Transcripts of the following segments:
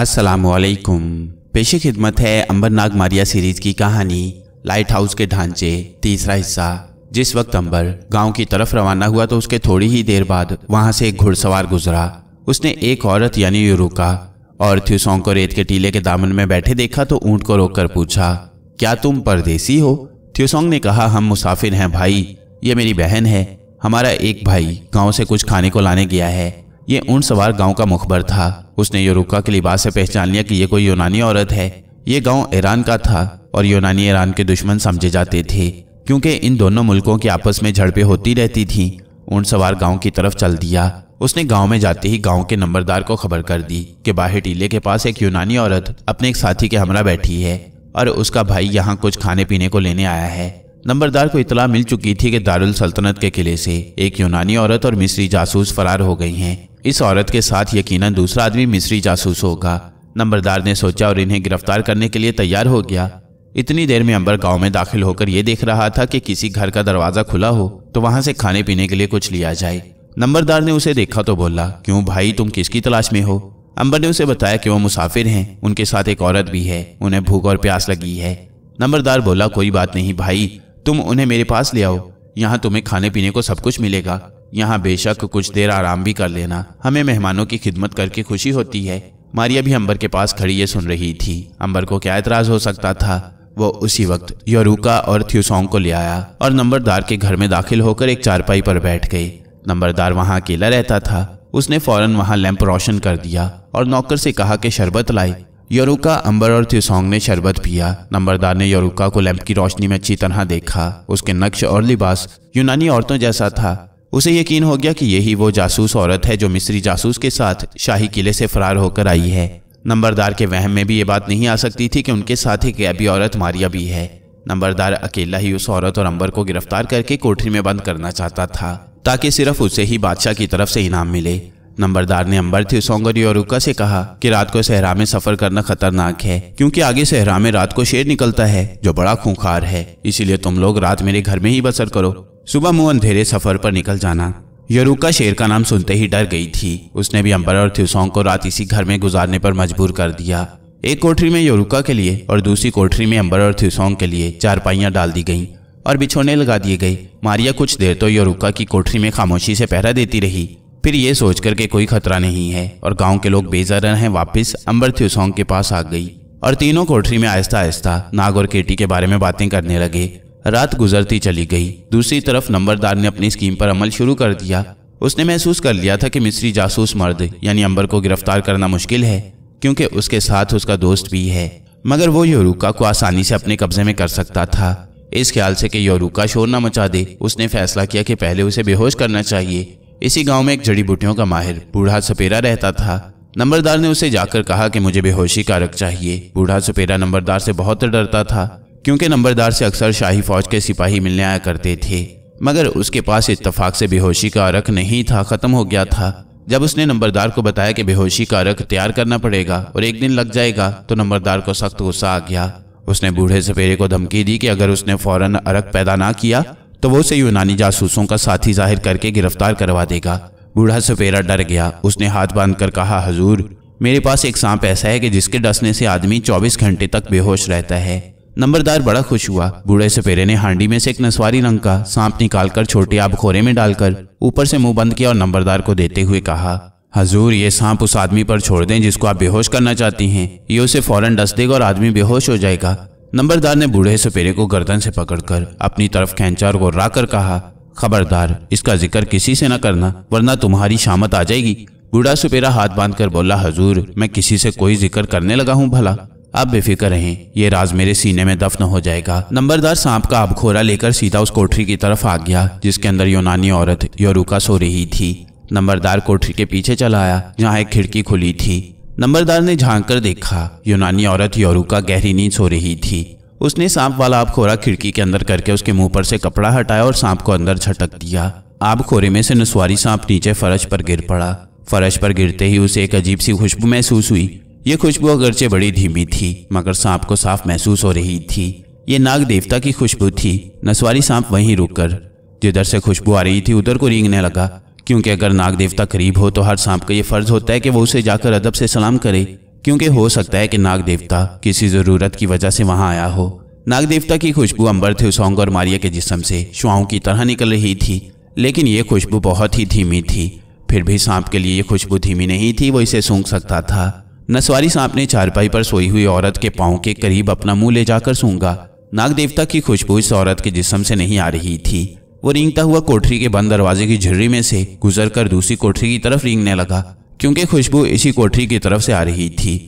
असलकुम पेशे खिदमत है अंबरनाग मारिया सीरीज की कहानी लाइट हाउस के ढांचे तीसरा हिस्सा जिस वक्त अंबर गांव की तरफ रवाना हुआ तो उसके थोड़ी ही देर बाद वहां से एक घुड़सवार गुजरा उसने एक औरत यानी यूरुका और थ्यूसोंग को रेत के टीले के दामन में बैठे देखा तो ऊंट को रोककर पूछा क्या तुम परदेसी हो थ्यूसोंग ने कहा हम मुसाफिर हैं भाई ये मेरी बहन है हमारा एक भाई गांव से कुछ खाने को लाने गया है ये ऊंट सवार गांव का मुखबर था उसने यूरोका के लिबास से पहचान लिया कि ये कोई यूनानी औरत है ये गांव ईरान का था और यूनानी ईरान के दुश्मन समझे जाते थे क्योंकि इन दोनों मुल्कों की आपस में झड़पें होती रहती थी ऊंट सवार गांव की तरफ चल दिया उसने गांव में जाते ही गांव के नंबरदार को खबर कर दी कि बाहर टीले के पास एक यूनानी औरत अपने एक साथी के हमरा बैठी है और उसका भाई यहाँ कुछ खाने पीने को लेने आया है नंबरदार को इतला मिल चुकी थी कि दारुल सल्तनत के किले से एक यूनानी औरत और मिस्री जासूस फरार हो गई हैं इस औरत के साथ यकीनन दूसरा आदमी मिस्री जासूस होगा नंबरदार ने सोचा और इन्हें गिरफ्तार करने के लिए तैयार हो गया इतनी देर में अंबर गांव में दाखिल होकर यह देख रहा था कि किसी घर का दरवाज़ा खुला हो तो वहां से खाने पीने के लिए कुछ लिया जाए नंबरदार ने उसे देखा तो बोला क्यों भाई तुम किसकी तलाश में हो अंबर ने उसे बताया कि वो मुसाफिर हैं उनके साथ एक औरत भी है उन्हें भूख और प्यास लगी है नंबरदार बोला कोई बात नहीं भाई तुम उन्हें मेरे पास ले आओ यहाँ तुम्हें खाने पीने को सब कुछ मिलेगा यहाँ बेशक कुछ देर आराम भी कर लेना हमें मेहमानों की खिदमत करके खुशी होती है मारिया भी अंबर के पास खड़ी ये सुन रही थी अंबर को क्या एतराज हो सकता था वो उसी वक्त योरुका और थ्यूसोंग को ले आया और नंबरदार के घर में दाखिल होकर एक चारपाई पर बैठ गई नंबरदार वहाँ अकेला रहता था उसने फौरन वहाँ लैंप रोशन कर दिया और नौकर से कहा कि शरबत लाई योरुका अंबर और थ्यूसोंग ने शरबत पिया नंबरदार ने योरुका को लैंप की रोशनी में अच्छी तरह देखा उसके नक्श और लिबास यूनानी औरतों जैसा था उसे यकीन हो गया कि यही वो जासूस औरत है जो मिस्री जासूस के साथ शाही किले से फरार होकर आई है नंबरदार के वहम में भी ये बात नहीं आ सकती थी कि उनके साथ ही कैबी औरत मारिया भी है नंबरदार अकेला ही उस औरत और अंबर को गिरफ्तार करके कोठरी में बंद करना चाहता था ताकि सिर्फ उसे ही बादशाह की तरफ से इनाम मिले नंबरदार ने अंबर थी सौंगरी और रुका से कहा कि रात को सहरा में सफर करना खतरनाक है क्योंकि आगे सहरा में रात को शेर निकलता है जो बड़ा खूंखार है इसीलिए तुम लोग रात मेरे घर में ही बसर करो सुबह मुंह अंधेरे सफर पर निकल जाना यरूका शेर का नाम सुनते ही डर गई थी उसने भी अंबर और थ्यूसोंग को रात इसी घर में गुजारने पर मजबूर कर दिया एक कोठरी में योरुका के लिए और दूसरी कोठरी में अंबर और थ्यूसोंग के लिए चारपाइयाँ डाल दी गईं और बिछोने लगा दिए गए मारिया कुछ देर तो योरुका की कोठरी में खामोशी से पहरा देती रही फिर ये सोच के कोई खतरा नहीं है और गांव के लोग बेजर हैं वापस अंबर थ्यूसोंग के पास आ गई और तीनों कोठरी में आहिस्ता आहिस्ता नाग और केटी के बारे में बातें करने लगे रात गुजरती चली गई दूसरी तरफ नंबरदार ने अपनी स्कीम पर अमल शुरू कर दिया उसने महसूस कर लिया था कि मिस्री जासूस मर्द यानी अंबर को गिरफ्तार करना मुश्किल है क्योंकि उसके साथ उसका दोस्त भी है मगर वो योरुका को आसानी से अपने कब्जे में कर सकता था इस ख्याल से कि योरुका शोर ना मचा दे उसने फैसला किया कि पहले उसे बेहोश करना चाहिए इसी गांव में एक जड़ी बूटियों का माहिर बूढ़ा सपेरा रहता था नंबरदार ने उसे जाकर कहा कि मुझे बेहोशी कारक चाहिए बूढ़ा सपेरा नंबरदार से बहुत डरता था क्योंकि नंबरदार से अक्सर शाही फौज के सिपाही मिलने आया करते थे मगर उसके पास इतफाक से बेहोशी का अरक नहीं था ख़त्म हो गया था जब उसने नंबरदार को बताया कि बेहोशी का अरक तैयार करना पड़ेगा और एक दिन लग जाएगा तो नंबरदार को सख्त गुस्सा आ गया उसने बूढ़े सपेरे को धमकी दी कि अगर उसने फौरन अरक पैदा ना किया तो वो उसे यूनानी जासूसों का साथी जाहिर करके गिरफ्तार करवा देगा बूढ़ा सपेरा डर गया उसने हाथ बांध कर कहा हजूर मेरे पास एक सांप ऐसा है कि जिसके डसने से आदमी चौबीस घंटे तक बेहोश रहता है नंबरदार बड़ा खुश हुआ बूढ़े सपेरे ने हांडी में से एक नसवारी रंग का सांप निकालकर छोटे आबखोरे में डालकर ऊपर से मुंह बंद किया और नंबरदार को देते हुए कहा हजूर ये सांप उस आदमी पर छोड़ दें जिसको आप बेहोश करना चाहती हैं ये उसे फौरन डस देगा और आदमी बेहोश हो जाएगा नंबरदार ने बूढ़े सपेरे को गर्दन से पकड़कर अपनी तरफ खेचा और गोर्रा कर कहा खबरदार इसका जिक्र किसी से न करना वरना तुम्हारी शामत आ जाएगी बूढ़ा सपेरा हाथ बांधकर बोला हजूर मैं किसी से कोई जिक्र करने लगा हूँ भला आप बेफिक्र रहें ये राज मेरे सीने में दफन हो जाएगा नंबरदार सांप का आबखोरा लेकर सीधा उस कोठरी की तरफ आ गया जिसके अंदर यूनानी औरत योरुका सो रही थी नंबरदार कोठरी के पीछे चला आया जहाँ एक खिड़की खुली थी नंबरदार ने झांक कर देखा यूनानी औरत योरुका गहरी नींद सो रही थी उसने सांप वाला आबखोरा खिड़की के अंदर करके उसके मुंह पर से कपड़ा हटाया और सांप को अंदर झटक दिया आबखोरे में से नसवारी सांप नीचे फर्श पर गिर पड़ा फर्श पर गिरते ही उसे एक अजीब सी खुशबू महसूस हुई ये खुशबू अगरचे बड़ी धीमी थी मगर सांप को साफ महसूस हो रही थी ये नाग देवता की खुशबू थी नसवारी सांप वहीं रुककर जिधर से खुशबू आ रही थी उधर को रींगने लगा क्योंकि अगर नाग देवता करीब हो तो हर सांप का ये फर्ज होता है कि वो उसे जाकर अदब से सलाम करे क्योंकि हो सकता है कि नाग देवता किसी ज़रूरत की वजह से वहाँ आया हो नाग देवता की खुशबू अंबर सौंग और मारिया के जिसम से शुआओं की तरह निकल रही थी लेकिन ये खुशबू बहुत ही धीमी थी फिर भी सांप के लिए ये खुशबू धीमी नहीं थी वो इसे सूंघ सकता था नसवारी सांप ने चारपाई पर सोई हुई औरत के पाँव के करीब अपना मुंह ले जाकर सूंगा नाग देवता की खुशबू इस औरत के जिसम से नहीं आ रही थी वो रिंगता हुआ कोठरी के बंद दरवाजे की झिर्री में से गुजर कर दूसरी कोठरी की तरफ रिंगने लगा क्योंकि खुशबू इसी कोठरी की तरफ से आ रही थी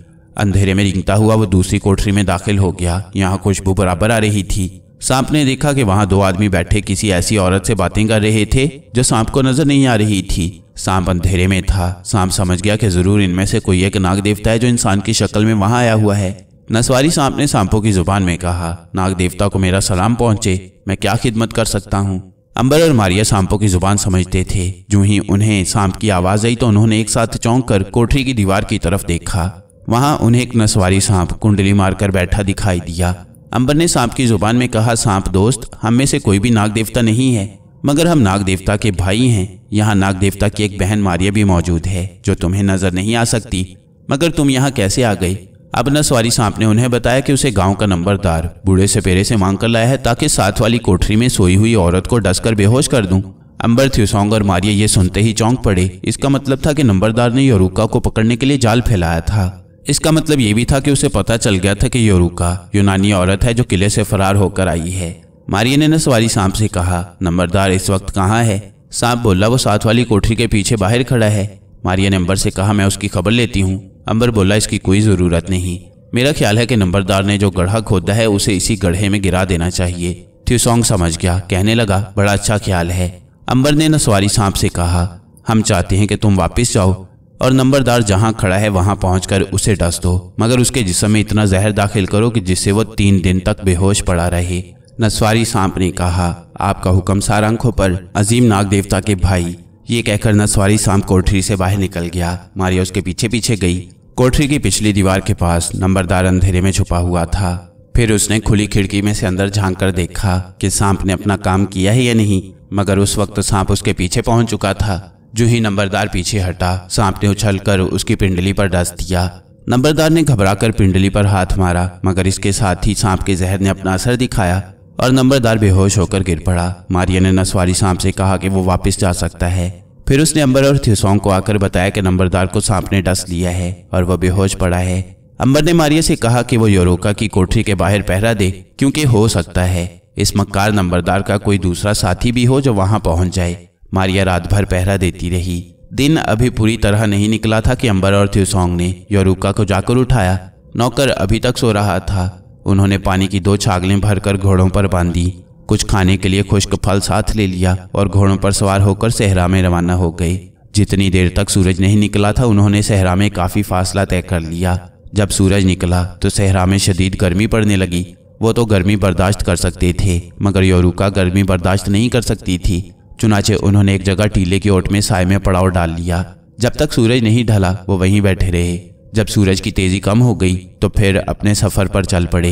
अंधेरे में रिंगता हुआ वो दूसरी कोठरी में दाखिल हो गया यहाँ खुशबू बराबर आ रही थी सांप ने देखा कि वहाँ दो आदमी बैठे किसी ऐसी औरत से बातें कर रहे थे जो सांप को नजर नहीं आ रही थी सांप अंधेरे में था सांप समझ गया कि जरूर इनमें से कोई एक नाग देवता है जो इंसान की शक्ल में वहां आया हुआ है नसवारी सांप ने सांपों की जुबान में कहा नाग देवता को मेरा सलाम पहुंचे मैं क्या खिदमत कर सकता हूँ अंबर और मारिया सांपों की जुबान समझते थे जो ही उन्हें सांप की आवाज आई तो उन्होंने एक साथ चौंक कर कोठरी की दीवार की तरफ देखा वहां उन्हें एक नसवारी सांप कुंडली मारकर बैठा दिखाई दिया अंबर ने सांप की जुबान में कहा सांप दोस्त हम में से कोई भी नाग देवता नहीं है मगर हम नाग देवता के भाई हैं यहाँ नाग देवता की एक बहन मारिया भी मौजूद है जो तुम्हें नजर नहीं आ सकती मगर तुम यहाँ कैसे आ गई अब नसवारी सांप ने उन्हें बताया कि उसे गांव का नंबरदार बूढ़े से पेरे से मांग कर लाया है ताकि साथ वाली कोठरी में सोई हुई औरत को डस कर बेहोश कर दूं अंबर थ्यूसोंग और मारिया ये सुनते ही चौंक पड़े इसका मतलब था कि नंबरदार ने योरुका को पकड़ने के लिए जाल फैलाया था इसका मतलब ये भी था कि उसे पता चल गया था कि योरुका यूनानी औरत है जो किले से फरार होकर आई है मारिया ने सवारी सांप से कहा नंबरदार इस वक्त कहाँ है सांप बोला वो साथ वाली कोठरी के पीछे बाहर खड़ा है मारिया ने अंबर से कहा मैं उसकी खबर लेती हूँ अंबर बोला इसकी कोई ज़रूरत नहीं मेरा ख्याल है कि नंबरदार ने जो गढ़ा खोदा है उसे इसी गढ़े में गिरा देना चाहिए थ्यूसोंग समझ गया कहने लगा बड़ा अच्छा ख्याल है अंबर ने नसवारी सांप से कहा हम चाहते हैं कि तुम वापस जाओ और नंबरदार जहाँ खड़ा है वहाँ पहुँच उसे डस दो मगर उसके जिसम में इतना जहर दाखिल करो कि जिससे वो तीन दिन तक बेहोश पड़ा रहे नस्वारी सांप ने कहा आपका हुक्म आंखों पर अजीम नाग देवता के भाई ये कहकर नस्वारी सांप कोठरी से बाहर निकल गया मारिया उसके पीछे पीछे गई कोठरी की पिछली दीवार के पास नंबरदार अंधेरे में छुपा हुआ था फिर उसने खुली खिड़की में से अंदर झांक कर देखा कि सांप ने अपना काम किया है या नहीं मगर उस वक्त सांप उसके पीछे पहुंच चुका था जो ही नंबरदार पीछे हटा सांप ने उछल कर उसकी पिंडली पर डस दिया नंबरदार ने घबराकर पिंडली पर हाथ मारा मगर इसके साथ ही सांप के जहर ने अपना असर दिखाया और नंबरदार बेहोश होकर गिर पड़ा मारिया ने नसवारी सांप से कहा कि वो वापस जा सकता है फिर उसने अंबर और थ्यूसोंग को आकर बताया कि नंबरदार को सांप ने डस लिया है और वह बेहोश पड़ा है अंबर ने मारिया से कहा कि वो योरोका की कोठरी के बाहर पहरा दे क्योंकि हो सकता है इस मक्कार नंबरदार का कोई दूसरा साथी भी हो जो वहां पहुंच जाए मारिया रात भर पहरा देती रही दिन अभी पूरी तरह नहीं निकला था कि अंबर और थ्यूसोंग ने योरुका को जाकर उठाया नौकर अभी तक सो रहा था उन्होंने पानी की दो छागलें भरकर घोड़ों पर बांध दी कुछ खाने के लिए खुश्क फल साथ ले लिया और घोड़ों पर सवार होकर सहरा में रवाना हो गए जितनी देर तक सूरज नहीं निकला था उन्होंने सहरा में काफ़ी फासला तय कर लिया जब सूरज निकला तो सहरा में शदीद गर्मी पड़ने लगी वो तो गर्मी बर्दाश्त कर सकते थे मगर योरुका गर्मी बर्दाश्त नहीं कर सकती थी चुनाचे उन्होंने एक जगह टीले की ओट में साय में पड़ाव डाल लिया जब तक सूरज नहीं ढला वो वहीं बैठे रहे जब सूरज की तेजी कम हो गई तो फिर अपने सफर पर चल पड़े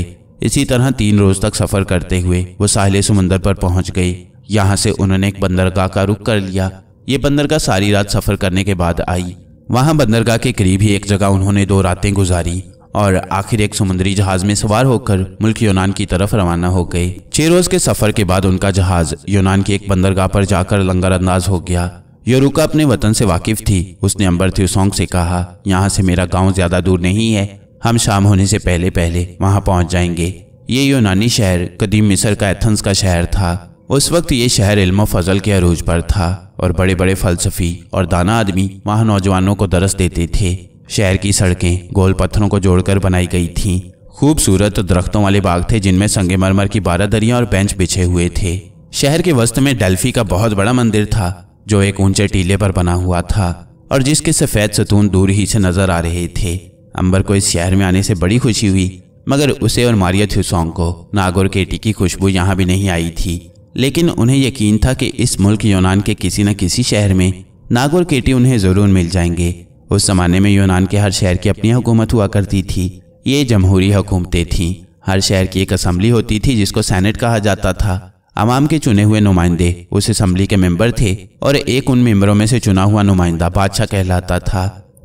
इसी तरह तीन रोज तक सफर करते हुए वो साहिल समंदर पर पहुंच गए यहाँ से उन्होंने एक बंदरगाह का रुख कर लिया ये बंदरगाह सारी रात सफर करने के बाद आई वहाँ बंदरगाह के करीब ही एक जगह उन्होंने दो रातें गुजारी और आखिर एक समुद्री जहाज में सवार होकर मुल्क यूनान की तरफ रवाना हो गए छह रोज के सफर के बाद उनका जहाज यूनान की एक बंदरगाह पर जाकर लंगरअंदाज हो गया योरुका अपने वतन से वाकिफ थी उसने अंबर थ्यूसोंग से कहा यहाँ से मेरा गांव ज़्यादा दूर नहीं है हम शाम होने से पहले पहले वहाँ पहुँच जाएंगे ये यूनानी शहर कदीम मिसर का एथंस का शहर था उस वक्त ये शहर इल्म फजल के अरूज पर था और बड़े बड़े फलसफी और दाना आदमी वहाँ नौजवानों को दरस देते थे शहर की सड़कें गोल पत्थरों को जोड़कर बनाई गई थीं खूबसूरत दरख्तों वाले बाग थे जिनमें संगमरमर की बारादरियां और बेंच बिछे हुए थे शहर के वस्त में डेल्फी का बहुत बड़ा मंदिर था जो एक ऊंचे टीले पर बना हुआ था और जिसके सफ़ेद सतून दूर ही से नज़र आ रहे थे अंबर को इस शहर में आने से बड़ी खुशी हुई मगर उसे और मारिया थ्यूसोंग को नागौर केटी की खुशबू यहाँ भी नहीं आई थी लेकिन उन्हें यकीन था कि इस मुल्क यूनान के किसी न किसी शहर में नागौर केटी उन्हें ज़रूर मिल जाएंगे उस ज़माने में यूनान के हर शहर की अपनी हुकूमत हुआ करती थी ये जमहूरी हुकूमतें थीं हर शहर की एक असम्बली होती थी जिसको सैनेट कहा जाता था अवाम के चुने हुए नुमाइंदे उस असम्बली के मेंबर थे और एक उन मेंबरों में से चुना हुआ नुमाइंदा बादशाह कहलाता था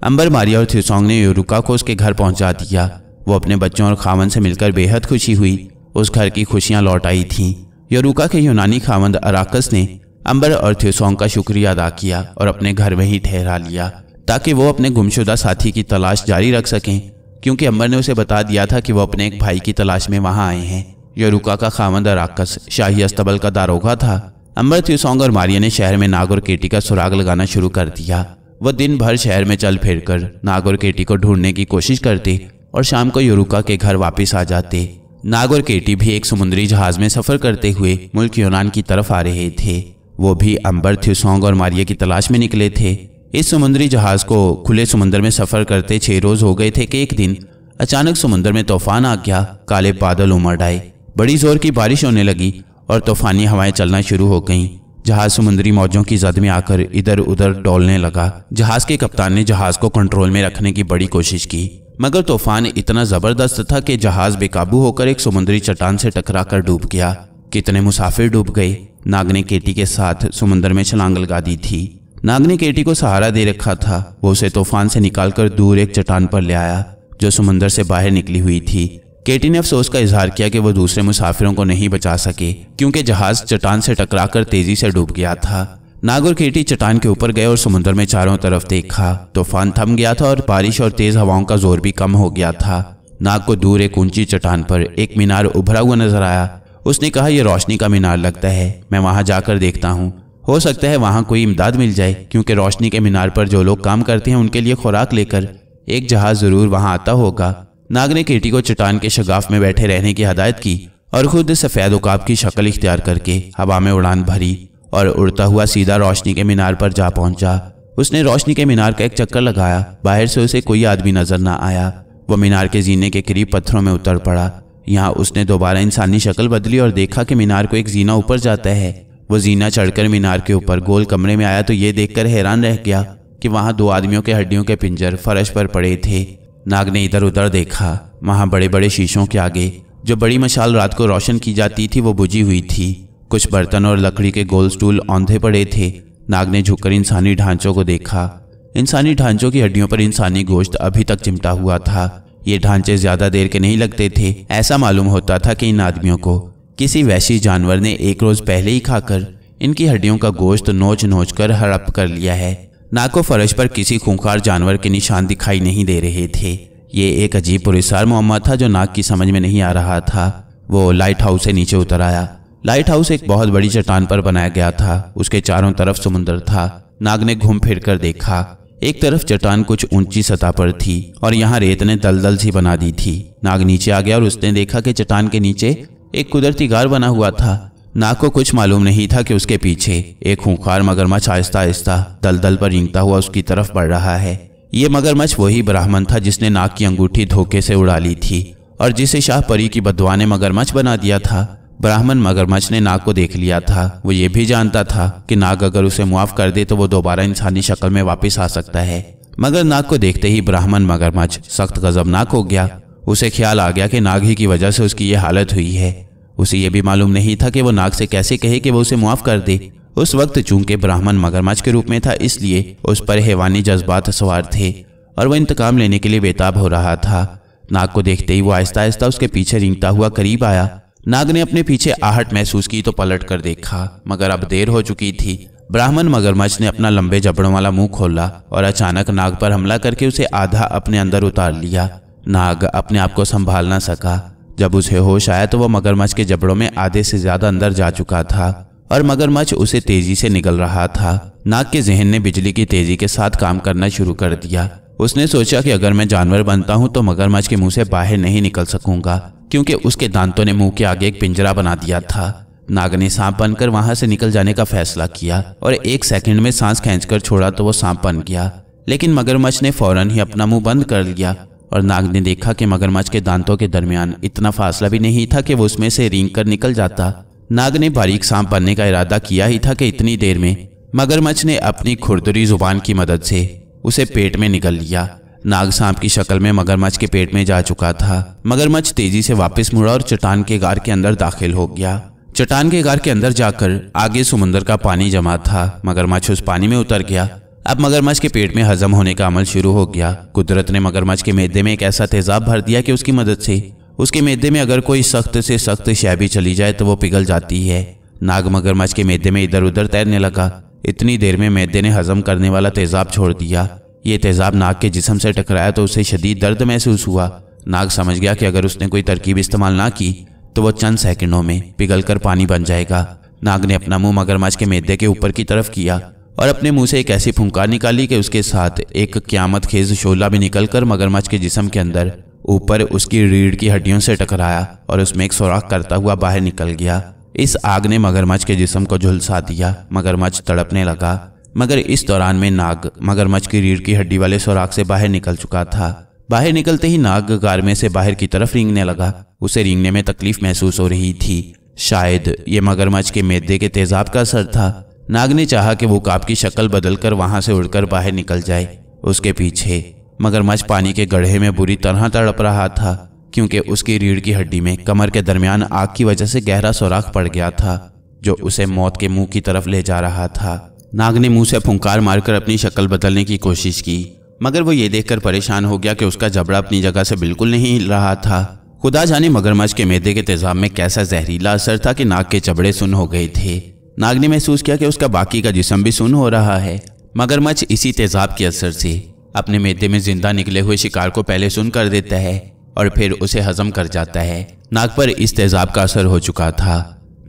अंबर मारिया और थ्यूसोंग ने योरुका को उसके घर पहुंचा दिया वो अपने बच्चों और खावन से मिलकर बेहद खुशी हुई उस घर की खुशियां लौट आई थीं योरुका के यूनानी खावंद अराकस ने अंबर और थ्यूसोंग का शुक्रिया अदा किया और अपने घर में ही ठहरा लिया ताकि वो अपने गुमशुदा साथी की तलाश जारी रख सकें क्योंकि अंबर ने उसे बता दिया था कि वो अपने एक भाई की तलाश में वहाँ आए हैं यरुका का खामंद राकस शाही अस्तबल का दारोगा था अमृतयु सोंग और मारिया ने शहर में नाग और केटी का सुराग लगाना शुरू कर दिया वह दिन भर शहर में चल फिर कर नाग और केटी को ढूंढने की कोशिश करते और शाम को यूरुका के घर वापस आ जाते नाग और केटी भी एक समुद्री जहाज में सफर करते हुए मुल्क यूनान की तरफ आ रहे थे वो भी अंबर थ्यूसोंग और मारिया की तलाश में निकले थे इस समुद्री जहाज को खुले समुद्र में सफर करते छह रोज हो गए थे कि एक दिन अचानक समुद्र में तूफान आ गया काले बादल उमड़ आए बड़ी जोर की बारिश होने लगी और तूफानी हवाएं चलना शुरू हो गईं जहाज समुद्री मौजों की जद में आकर इधर उधर डोलने लगा जहाज के कप्तान ने जहाज को कंट्रोल में रखने की बड़ी कोशिश की मगर तूफान इतना जबरदस्त था कि जहाज बेकाबू होकर एक समुद्री चट्टान से टकरा कर डूब गया कितने मुसाफिर डूब गए नाग ने केटी के साथ समुन्द्र में छलांग लगा दी थी नाग ने केटी को सहारा दे रखा था वो उसे तूफान से निकालकर दूर एक चट्टान पर ले आया जो समुन्द्र से बाहर निकली हुई थी केटी ने अफसोस का इजहार किया कि वह दूसरे मुसाफिरों को नहीं बचा सके क्योंकि जहाज चट्टान से टकराकर तेजी से डूब गया था नाग और केटी चट्टान के ऊपर गए और समुद्र में चारों तरफ देखा तूफान थम गया था और बारिश और तेज हवाओं का जोर भी कम हो गया था नाग को दूर एक ऊंची चट्टान पर एक मीनार उभरा हुआ नजर आया उसने कहा यह रोशनी का मीनार लगता है मैं वहां जाकर देखता हूँ हो सकता है वहां कोई इमदाद मिल जाए क्योंकि रोशनी के मीनार पर जो लोग काम करते हैं उनके लिए खुराक लेकर एक जहाज जरूर वहां आता होगा नाग ने केटी को चट्टान के शगाफ में बैठे रहने की हदायत की और खुद सफ़ेद उकाब की शक्ल इख्तियार करके हवा में उड़ान भरी और उड़ता हुआ सीधा रोशनी के मीनार पर जा पहुंचा उसने रोशनी के मीनार का एक चक्कर लगाया बाहर से उसे कोई आदमी नजर ना आया वो मीनार के जीने के करीब पत्थरों में उतर पड़ा यहाँ उसने दोबारा इंसानी शक्ल बदली और देखा कि मीनार को एक जीना ऊपर जाता है वो जीना चढ़कर मीनार के ऊपर गोल कमरे में आया तो ये देखकर हैरान रह गया कि वहाँ दो आदमियों के हड्डियों के पिंजर फर्श पर पड़े थे नाग ने इधर उधर देखा वहाँ बड़े बड़े शीशों के आगे जो बड़ी मशाल रात को रोशन की जाती थी वो बुझी हुई थी कुछ बर्तन और लकड़ी के गोल स्टूल औंधे पड़े थे नाग ने झुककर इंसानी ढांचों को देखा इंसानी ढांचों की हड्डियों पर इंसानी गोश्त अभी तक चिमटा हुआ था ये ढांचे ज्यादा देर के नहीं लगते थे ऐसा मालूम होता था कि इन आदमियों को किसी वैशी जानवर ने एक रोज पहले ही खाकर इनकी हड्डियों का गोश्त नोच नोच कर हड़प कर लिया है ना को फर्श पर किसी खूंखार जानवर के निशान दिखाई नहीं दे रहे थे ये एक अजीब पुरस्कार मुआमा था जो नाक की समझ में नहीं आ रहा था वो लाइट हाउस से नीचे उतर आया लाइट हाउस एक बहुत बड़ी चट्टान पर बनाया गया था उसके चारों तरफ समुन्दर था नाग ने घूम फिर कर देखा एक तरफ चट्टान कुछ ऊंची सतह पर थी और यहाँ रेत ने दलदल सी बना दी थी नाग नीचे आ गया और उसने देखा कि चट्टान के नीचे एक कुदरती गार बना हुआ था नाग को कुछ मालूम नहीं था कि उसके पीछे एक खूंखार मगरमच्छ आहिस्ता आहिस्ता दलदल पर रिंगता हुआ उसकी तरफ बढ़ रहा है ये मगरमच्छ वही ब्राह्मण था जिसने नाक की अंगूठी धोखे से उड़ा ली थी और जिसे शाह परी की बदवा ने मगरमच्छ बना दिया था ब्राह्मण मगरमच्छ ने नाक को देख लिया था वो ये भी जानता था कि नाग अगर उसे मुआफ कर दे तो वो दोबारा इंसानी शक्ल में वापस आ सकता है मगर नाग को देखते ही ब्राह्मण मगरमच्छ सख्त गजबनाक हो गया उसे ख्याल आ गया कि नाग ही की वजह से उसकी ये हालत हुई है उसे यह भी मालूम नहीं था कि वो नाग से कैसे कहे कि वो उसे मुआफ़ कर दे उस वक्त चूंकि ब्राह्मण मगरमच्छ के रूप में था इसलिए उस पर हैवानी जज्बात सवार थे और वह इंतकाम लेने के लिए बेताब हो रहा था नाग को देखते ही वो आहिस्ता आहिस्ता उसके पीछे रिंगता हुआ करीब आया नाग ने अपने पीछे आहट महसूस की तो पलट कर देखा मगर अब देर हो चुकी थी ब्राह्मण मगरमच्छ ने अपना लंबे जबड़ों वाला मुंह खोला और अचानक नाग पर हमला करके उसे आधा अपने अंदर उतार लिया नाग अपने आप को संभाल ना सका जब उसे होश आया तो वह मगरमच्छ के जबड़ों में आधे से ज्यादा अंदर जा चुका था और मगरमच्छ उसे तेजी से निकल रहा था नाग के जहन ने बिजली की तेजी के साथ काम करना शुरू कर दिया उसने सोचा कि अगर मैं जानवर बनता हूँ तो मगरमच्छ के मुंह से बाहर नहीं निकल सकूंगा क्योंकि उसके दांतों ने मुंह के आगे एक पिंजरा बना दिया था नाग ने सांप बनकर वहां से निकल जाने का फैसला किया और एक सेकंड में सांस खेच छोड़ा तो वो सांप बन गया लेकिन मगरमच्छ ने फौरन ही अपना मुंह बंद कर लिया और नाग ने देखा कि मगरमच्छ के दांतों के दरमियान इतना फासला भी नहीं था कि वो उसमें से रिंग कर निकल जाता नाग ने बारीक सांप बनने का इरादा किया ही था कि इतनी देर में मगरमच्छ ने अपनी खुरदुरी जुबान की मदद से उसे पेट में निकल लिया नाग सांप की शक्ल में मगरमच्छ के पेट में जा चुका था मगरमच्छ तेजी से वापस मुड़ा और चट्टान के गार के अंदर दाखिल हो गया चट्टान के गार के अंदर जाकर आगे समुंदर का पानी जमा था मगरमच्छ उस पानी में उतर गया अब मगरमच्छ के पेट में हजम होने का अमल शुरू हो गया कुदरत ने मगरमच्छ के मैदे में एक ऐसा तेजाब भर दिया कि उसकी मदद से उसके मैदे में अगर कोई सख्त से सख्त शैबी चली जाए तो वो पिघल जाती है नाग मगरमच्छ के मैदे में इधर उधर तैरने लगा इतनी देर में मैदे ने हजम करने वाला तेजाब छोड़ दिया ये तेजाब नाग के जिसम से टकराया तो उसे शदीद दर्द महसूस हुआ नाग समझ गया कि अगर उसने कोई तरकीब इस्तेमाल ना की तो वह चंद सेकंडों में पिघल कर पानी बन जाएगा नाग ने अपना मुंह मगरमच्छ के मैदे के ऊपर की तरफ किया और अपने मुंह से एक ऐसी फुंकार निकाली कि उसके साथ एक क्यामत खेज शोला भी निकलकर मगरमच्छ के जिसम के अंदर ऊपर उसकी रीढ़ की हड्डियों से टकराया और उसमें एक सुराख करता हुआ बाहर निकल गया इस आग ने मगरमच्छ के जिसम को झुलसा दिया मगरमच्छ तड़पने लगा मगर इस दौरान में नाग मगरमच्छ की रीढ़ की हड्डी वाले सुराख से बाहर निकल चुका था बाहर निकलते ही नाग गारमे से बाहर की तरफ रींगने लगा उसे रींगने में तकलीफ महसूस हो रही थी शायद ये मगरमच्छ के मेदे के तेजाब का असर था नाग ने चाहा कि वो काप की शक्ल बदलकर वहां से उड़कर बाहर निकल जाए उसके पीछे मगरमच्छ पानी के गढ़े में बुरी तरह तड़प रहा था क्योंकि उसकी रीढ़ की हड्डी में कमर के दरमियान आग की वजह से गहरा सुराख पड़ गया था जो उसे मौत के मुंह की तरफ ले जा रहा था नाग ने मुंह से फुंकार मारकर अपनी शक्ल बदलने की कोशिश की मगर वो ये देखकर परेशान हो गया कि उसका जबड़ा अपनी जगह से बिल्कुल नहीं हिल रहा था खुदा जाने मगरमच्छ के मैदे के तेजाब में कैसा जहरीला असर था कि नाग के जबड़े सुन हो गए थे नाग ने महसूस किया कि उसका बाकी का जिसम भी सुन हो रहा है मगरमच्छ इसी तेजाब के असर से अपने मेदे में जिंदा निकले हुए शिकार को पहले सुन कर देता है और फिर उसे हजम कर जाता है नाग पर इस तेजाब का असर हो चुका था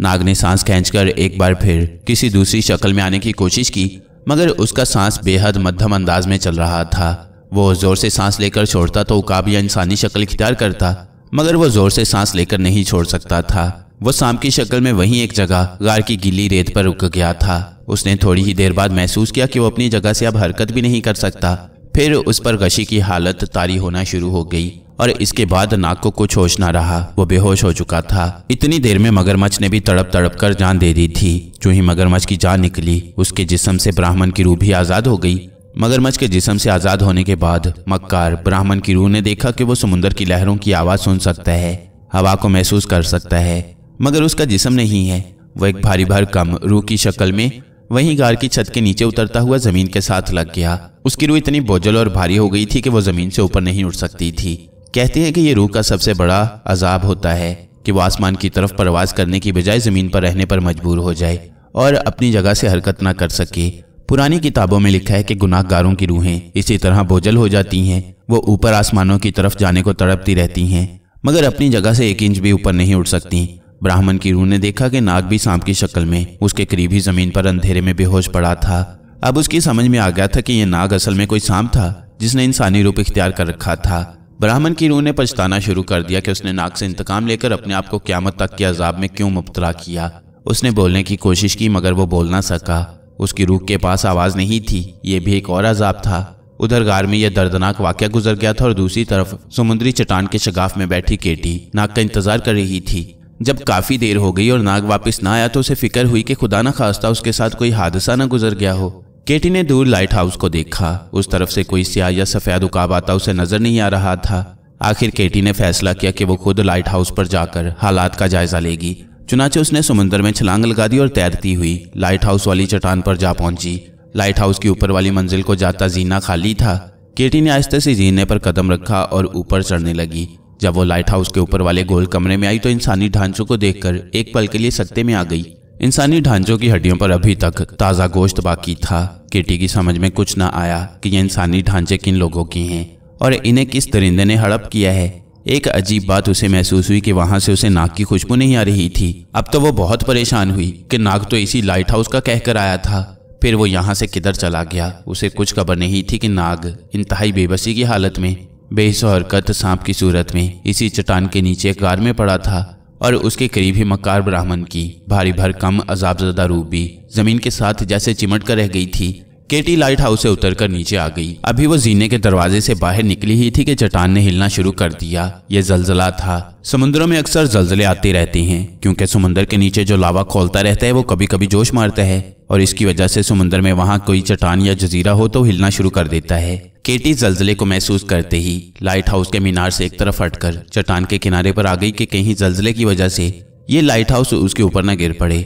नाग ने सांस खींचकर एक बार फिर किसी दूसरी शक्ल में आने की कोशिश की मगर उसका सांस बेहद मध्यम अंदाज में चल रहा था वो जोर से सांस लेकर छोड़ता तो उकाब या इंसानी शक्ल इख्तियार करता मगर वो जोर से सांस लेकर नहीं छोड़ सकता था वो शाम की शक्ल में वहीं एक जगह गार की गिली रेत पर रुक गया था उसने थोड़ी ही देर बाद महसूस किया कि वो अपनी जगह से अब हरकत भी नहीं कर सकता फिर उस पर गशी की हालत तारी होना शुरू हो गई और इसके बाद नाक को कुछ होश ना रहा वो बेहोश हो चुका था इतनी देर में मगरमच्छ ने भी तड़प तड़प कर जान दे दी थी जो ही मगरमच्छ की जान निकली उसके जिसम से ब्राह्मण की रूह भी आज़ाद हो गई मगरमच्छ के जिसम से आज़ाद होने के बाद मक्कार ब्राह्मण की रूह ने देखा कि वो समुंदर की लहरों की आवाज़ सुन सकता है हवा को महसूस कर सकता है मगर उसका जिसम नहीं है वह एक भारी भार कम रूह की शक्ल में वहीं गार की छत के नीचे उतरता हुआ जमीन के साथ लग गया उसकी रूह इतनी बोझल और भारी हो गई थी कि वो जमीन से ऊपर नहीं उठ सकती थी कहते हैं कि ये रूह का सबसे बड़ा अजाब होता है कि वो आसमान की तरफ परवास करने की बजाय ज़मीन पर रहने पर मजबूर हो जाए और अपनी जगह से हरकत ना कर सके पुरानी किताबों में लिखा है कि गुनाहगारों की रूहें इसी तरह बोझल हो जाती हैं वो ऊपर आसमानों की तरफ जाने को तड़पती रहती हैं मगर अपनी जगह से एक इंच भी ऊपर नहीं उठ सकती ब्राह्मण की रूह ने देखा कि नाग भी सांप की शक्ल में उसके करीब ही जमीन पर अंधेरे में बेहोश पड़ा था अब उसकी समझ में आ गया था कि यह नाग असल में कोई सांप था जिसने इंसानी रूप इख्तियार कर रखा था ब्राह्मण की रूह ने पछताना शुरू कर दिया कि उसने नाग से इंतकाम लेकर अपने आप को क्यामत तक के अजाब में क्यों मुबतला किया उसने बोलने की कोशिश की मगर वो बोल ना सका उसकी रूह के पास आवाज़ नहीं थी ये भी एक और अजाब था उधर गार में यह दर्दनाक वाक्य गुजर गया था और दूसरी तरफ समुद्री चट्टान के शगाफ में बैठी केटी नाग का इंतजार कर रही थी जब काफ़ी देर हो गई और नाग वापस ना आया तो उसे फिक्र हुई कि खुदा ना खास्ता उसके साथ कोई हादसा ना गुजर गया हो केटी ने दूर लाइट हाउस को देखा उस तरफ से कोई स्याह या सफ़ेद उकाब आता उसे नज़र नहीं आ रहा था आखिर केटी ने फैसला किया कि वो खुद लाइट हाउस पर जाकर हालात का जायजा लेगी चुनाचे उसने समुंदर में छलांग लगा दी और तैरती हुई लाइट हाउस वाली चट्टान पर जा पहुंची लाइट हाउस की ऊपर वाली मंजिल को जाता जीना खाली था केटी ने आहिस्ते से जीने पर कदम रखा और ऊपर चढ़ने लगी जब वो लाइट हाउस के ऊपर वाले गोल कमरे में आई तो इंसानी ढांचों को देखकर एक पल के लिए सत्ते में आ गई इंसानी ढांचों की हड्डियों पर अभी तक ताज़ा गोश्त बाकी था केटी की समझ में कुछ ना आया कि ये इंसानी ढांचे किन लोगों की हैं और इन्हें किस दरिंदे ने हड़प किया है एक अजीब बात उसे महसूस हुई कि वहां से उसे नाक की खुशबू नहीं आ रही थी अब तो वो बहुत परेशान हुई कि नाक तो इसी लाइट हाउस का कहकर आया था फिर वो यहाँ से किधर चला गया उसे कुछ खबर नहीं थी कि नाग इंतहाई बेबसी की हालत में और कत सांप की सूरत में इसी चट्टान के नीचे कार में पड़ा था और उसके करीब ही मकार ब्राह्मण की भारी भर कम अजाबजदा रूप भी जमीन के साथ जैसे चिमट कर रह गई थी केटी लाइट हाउस से उतरकर नीचे आ गई अभी वो जीने के दरवाजे से बाहर निकली ही थी कि चट्टान ने हिलना शुरू कर दिया ये जलजला था समुद्रों में अक्सर जलजले आते रहते हैं क्योंकि समुद्र के नीचे जो लावा खोलता रहता है वो कभी कभी जोश मारता है और इसकी वजह से समुद्र में वहाँ कोई चट्टान या जजीरा हो तो हिलना शुरू कर देता है केटी जलजले को महसूस करते ही लाइट हाउस के मीनार से एक तरफ हटकर चट्टान के किनारे पर आ गई कि कहीं जलजले की वजह से ये लाइट हाउस उसके ऊपर न गिर पड़े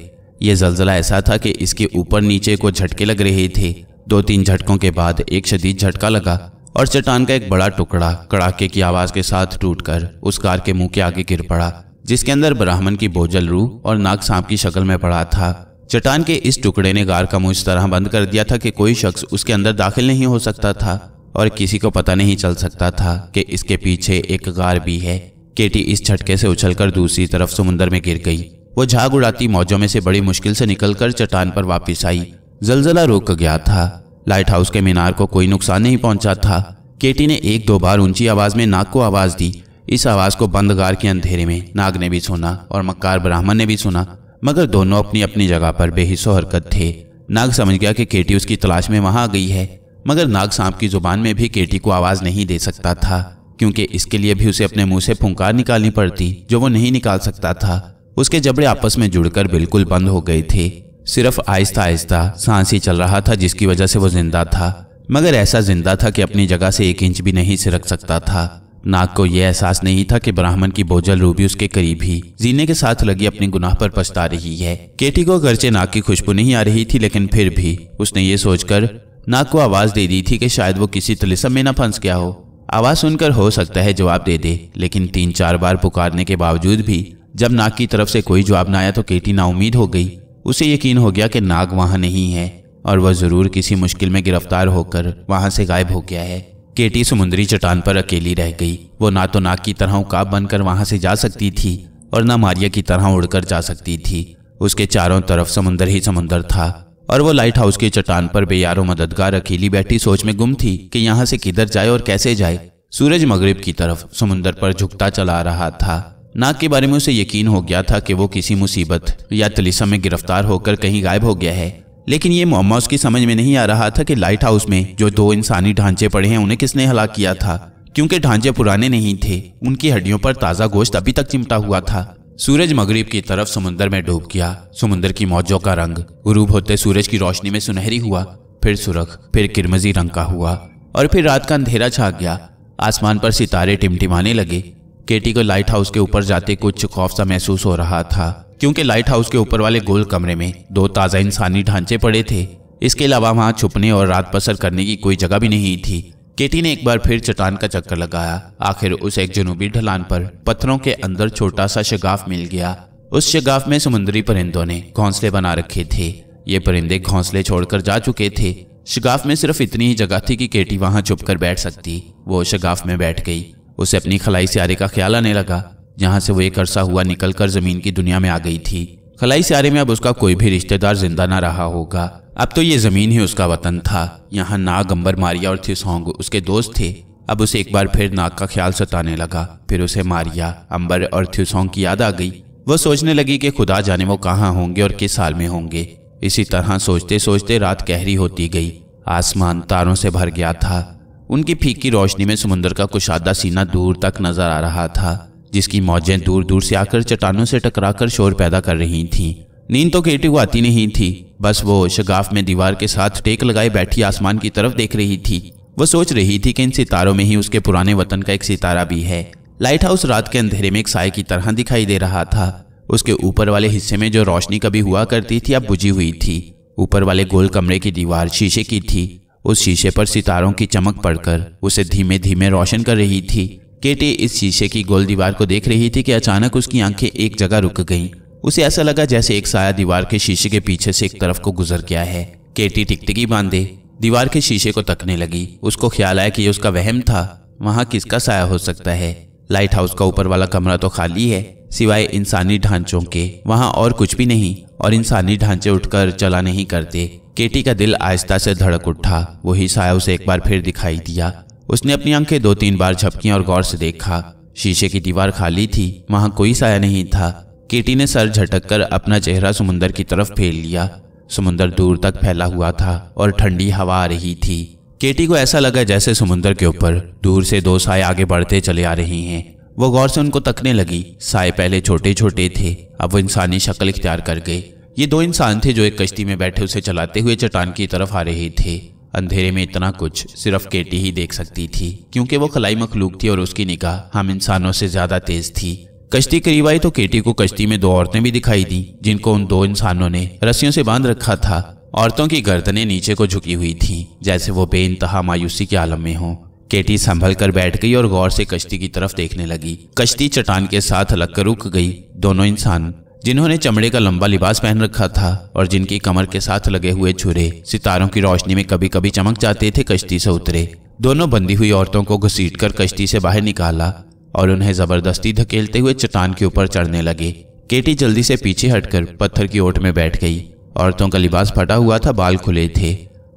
ये जलजला ऐसा था कि इसके ऊपर नीचे को झटके लग रहे थे दो तीन झटकों के बाद एक शदीद झटका लगा और चट्टान का एक बड़ा टुकड़ा कड़ाके की आवाज के साथ टूटकर उस कार के मुंह के आगे गिर पड़ा जिसके अंदर ब्राह्मण की बोझल रूह और नाग सांप की शक्ल में पड़ा था चट्टान के इस टुकड़े ने गार का मुंह इस तरह बंद कर दिया था कि कोई शख्स उसके अंदर दाखिल नहीं हो सकता था और किसी को पता नहीं चल सकता था कि इसके पीछे एक गार भी है केटी इस झटके से उछलकर दूसरी तरफ समुंदर में गिर गई वो झाग उड़ाती मौजों में से बड़ी मुश्किल से निकलकर चट्टान पर वापस आई जलजला रुक गया था लाइट हाउस के मीनार को कोई नुकसान नहीं पहुंचा था केटी ने एक दो बार ऊंची आवाज में नाक को आवाज दी इस आवाज को बंद गार के अंधेरे में नाग ने भी सुना और मक्कार ब्राह्मण ने भी सुना मगर दोनों अपनी अपनी जगह पर बेहिसो हरकत थे नाग समझ गया कि केटी उसकी तलाश में वहां आ गई है मगर नाग सांप की जुबान में भी केटी को आवाज नहीं दे सकता था क्योंकि इसके लिए भी उसे अपने मुंह से फुंकार निकालनी पड़ती जो वो नहीं निकाल सकता था उसके जबड़े आपस में जुड़कर बिल्कुल बंद हो गए थे सिर्फ आहिस्ता आहिस्ता सांस ही चल रहा था जिसकी वजह से वो जिंदा था मगर ऐसा जिंदा था कि अपनी जगह से एक इंच भी नहीं सिरक सकता था नाग को यह एहसास नहीं था कि ब्राह्मण की बोझल रूबी उसके करीब ही जीने के साथ लगी अपने गुनाह पर पछता रही है केटी को से नाग की खुशबू नहीं आ रही थी लेकिन फिर भी उसने ये सोचकर नाक को आवाज दे दी थी कि शायद वो किसी तलिसम में न फंस गया हो आवाज सुनकर हो सकता है जवाब दे दे लेकिन तीन चार बार पुकारने के बावजूद भी जब नाक की तरफ से कोई जवाब ना आया तो केटी नाउमीद हो गई उसे यकीन हो गया कि नाग वहाँ नहीं है और वह जरूर किसी मुश्किल में गिरफ्तार होकर वहाँ से गायब हो गया है केटी समुद्री चट्टान पर अकेली रह गई वो ना तो नाग की तरह उकाब बनकर वहाँ से जा सकती थी और ना मारिया की तरह उड़कर जा सकती थी उसके चारों तरफ समुंदर ही समुंदर था और वो लाइट हाउस की चट्टान पर बेयारो मददगार अकेली बैठी सोच में गुम थी कि यहाँ से किधर जाए और कैसे जाए सूरज मगरिब की तरफ समुन्दर पर झुकता चला रहा था नाग के बारे में उसे यकीन हो गया था कि वो किसी मुसीबत या तलिसम में गिरफ्तार होकर कहीं गायब हो गया है लेकिन ये मोहम्मा उसकी समझ में नहीं आ रहा था कि लाइट हाउस में जो दो इंसानी ढांचे पड़े हैं उन्हें किसने हला किया था क्योंकि ढांचे पुराने नहीं थे उनकी हड्डियों पर ताज़ा गोश्त अभी तक चिमटा हुआ था सूरज मगरिब की तरफ समुंदर में डूब गया समुंदर की मौजों का रंग गुरूब होते सूरज की रोशनी में सुनहरी हुआ फिर सुरख फिर किरमजी रंग का हुआ और फिर रात का अंधेरा छा गया आसमान पर सितारे टिमटिमाने लगे केटी को लाइट हाउस के ऊपर जाते कुछ खौफ सा महसूस हो रहा था क्योंकि लाइट हाउस के ऊपर वाले गोल कमरे में दो ताज़ा इंसानी ढांचे पड़े थे इसके अलावा वहाँ छुपने और रात बसर करने की कोई जगह भी नहीं थी केटी ने एक बार फिर चट्टान का चक्कर लगाया आखिर उस एक जनूबी ढलान पर पत्थरों के अंदर छोटा सा शगाफ मिल गया उस शगाफ में समुद्री परिंदों ने घोंसले बना रखे थे ये परिंदे घोंसले छोड़कर जा चुके थे शगाफ में सिर्फ इतनी ही जगह थी कि केटी वहां छुप कर बैठ सकती वो शगाफ में बैठ गई उसे अपनी खलाई सियारे का ख्याल आने लगा जहाँ से वो एक अरसा हुआ निकल कर जमीन की दुनिया में आ गई थी खलाई सारे में अब उसका कोई भी रिश्तेदार जिंदा ना रहा होगा अब तो ये ज़मीन ही उसका वतन था यहाँ नाग अंबर मारिया और सोंग उसके दोस्त थे अब उसे एक बार फिर नाग का ख्याल सताने लगा फिर उसे मारिया अंबर और थ्यूसोंग की याद आ गई वह सोचने लगी कि खुदा जाने वो कहाँ होंगे और किस साल में होंगे इसी तरह सोचते सोचते रात गहरी होती गई आसमान तारों से भर गया था उनकी फीकी रोशनी में समुंदर का कुशादा सीना दूर तक नजर आ रहा था जिसकी मौजें दूर दूर से आकर चट्टानों से टकराकर शोर पैदा कर रही थीं। नींद तो केटी को आती नहीं थी बस वो शगाफ में दीवार के साथ टेक लगाए बैठी आसमान की तरफ देख रही थी वो सोच रही थी कि इन सितारों में ही उसके पुराने वतन का एक सितारा भी है लाइट हाउस रात के अंधेरे में एक साय की तरह दिखाई दे रहा था उसके ऊपर वाले हिस्से में जो रोशनी कभी हुआ करती थी अब बुझी हुई थी ऊपर वाले गोल कमरे की दीवार शीशे की थी उस शीशे पर सितारों की चमक पड़कर उसे धीमे धीमे रोशन कर रही थी केटी इस शीशे की गोल दीवार को देख रही थी कि अचानक उसकी आंखें एक जगह रुक गईं। उसे ऐसा लगा जैसे एक साया दीवार के शीशे के पीछे से एक तरफ को गुजर गया है केटी टिकटिकी बांधे दीवार के शीशे को तकने लगी उसको ख्याल आया कि यह उसका वहम था वहां किसका साया हो सकता है लाइट हाउस का ऊपर वाला कमरा तो खाली है सिवाय इंसानी ढांचों के वहाँ और कुछ भी नहीं और इंसानी ढांचे उठकर चला नहीं करते केटी का दिल आहिस्ता से धड़क उठा वही साया उसे एक बार फिर दिखाई दिया उसने अपनी आंखें दो तीन बार झपकी और गौर से देखा शीशे की दीवार खाली थी वहां कोई साया नहीं था केटी ने सर झटक कर अपना चेहरा समुंदर की तरफ फेर लिया समुंदर दूर तक फैला हुआ था और ठंडी हवा आ रही थी केटी को ऐसा लगा जैसे समुंदर के ऊपर दूर से दो साय आगे बढ़ते चले आ रहे हैं वो गौर से उनको तकने लगी साय पहले छोटे छोटे थे अब वो इंसानी शक्ल इख्तियार कर गए ये दो इंसान थे जो एक कश्ती में बैठे उसे चलाते हुए चट्टान की तरफ आ रहे थे अंधेरे में इतना कुछ सिर्फ केटी ही देख सकती थी क्योंकि वो खलाई मखलूक थी और उसकी निगाह हम इंसानों से ज्यादा तेज थी कश्ती करीब आई तो केटी को कश्ती में दो औरतें भी दिखाई दी जिनको उन दो इंसानों ने रस्सियों से बांध रखा था औरतों की गर्दनें नीचे को झुकी हुई थीं जैसे वो बे इंतहा मायूसी के आलम में हों केटी संभल कर बैठ गई और गौर से कश्ती की तरफ देखने लगी कश्ती चट्टान के साथ अलग कर रुक गई दोनों इंसान जिन्होंने चमड़े का लंबा लिबास पहन रखा था और जिनकी कमर के साथ लगे हुए छुरे सितारों की रोशनी में कभी कभी चमक जाते थे कश्ती से उतरे दोनों बंदी हुई औरतों को घसीटकर कश्ती से बाहर निकाला और उन्हें जबरदस्ती धकेलते हुए चट्टान के ऊपर चढ़ने लगे केटी जल्दी से पीछे हटकर पत्थर की ओट में बैठ गई औरतों का लिबास फटा हुआ था बाल खुले थे